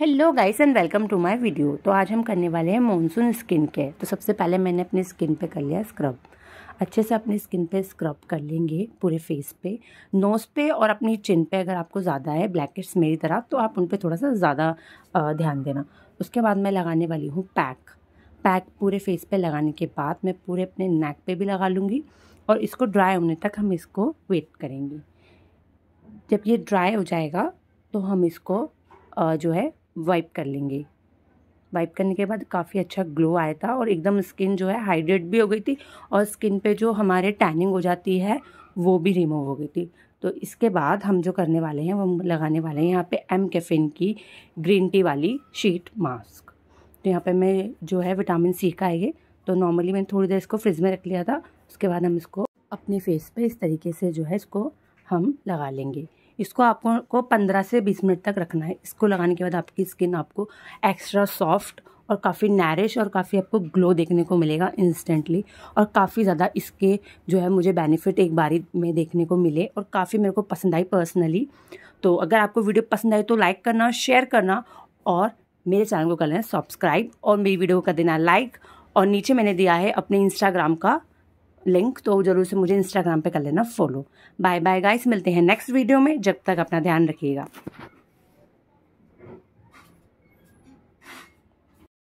hello guys and welcome to my video तो आज हम करने वाले हैं मॉनसून स्किन केयर तो सबसे पहले मैंने अपनी स्किन पे कर लिया स्क्रब अच्छे से अपनी स्किन पे स्क्रब कर लेंगे पूरे फेस पे नोज़ पे और अपनी चिन पे अगर आपको ज़्यादा है ब्लैकेट्स मेरी तरफ तो आप उन पर थोड़ा सा ज़्यादा ध्यान देना उसके बाद मैं लगाने वाली हूँ पैक पैक पूरे फेस पर लगाने के बाद मैं पूरे अपने नेक पर भी लगा लूँगी और इसको ड्राई होने तक हम इसको वेट करेंगे जब ये ड्राई हो जाएगा तो हम इसको जो है वाइप कर लेंगे वाइप करने के बाद काफ़ी अच्छा ग्लो आया था और एकदम स्किन जो है हाइड्रेट भी हो गई थी और स्किन पे जो हमारे टैनिंग हो जाती है वो भी रिमूव हो गई थी तो इसके बाद हम जो करने वाले हैं वो लगाने वाले हैं यहाँ पे एम कैफिन की ग्रीन टी वाली शीट मास्क तो यहाँ पे मैं जो है विटामिन सी का है तो नॉर्मली मैंने थोड़ी देर इसको फ्रिज में रख लिया था उसके बाद हम इसको अपने फेस पर इस तरीके से जो है इसको हम लगा लेंगे इसको आपको को पंद्रह से बीस मिनट तक रखना है इसको लगाने के बाद आपकी स्किन आपको एक्स्ट्रा सॉफ्ट और काफ़ी नरिश और काफ़ी आपको ग्लो देखने को मिलेगा इंस्टेंटली और काफ़ी ज़्यादा इसके जो है मुझे बेनिफिट एक बारी में देखने को मिले और काफ़ी मेरे को पसंद आई पर्सनली तो अगर आपको वीडियो पसंद आई तो लाइक करना शेयर करना और मेरे चैनल को कर लेना सब्सक्राइब और मेरी वीडियो को कर देना लाइक और नीचे मैंने दिया है अपने इंस्टाग्राम का लिंक तो जरूर से मुझे इंस्टाग्राम पे कर लेना फॉलो बाय बाय गाइस मिलते हैं नेक्स्ट वीडियो में जब तक अपना ध्यान रखिएगा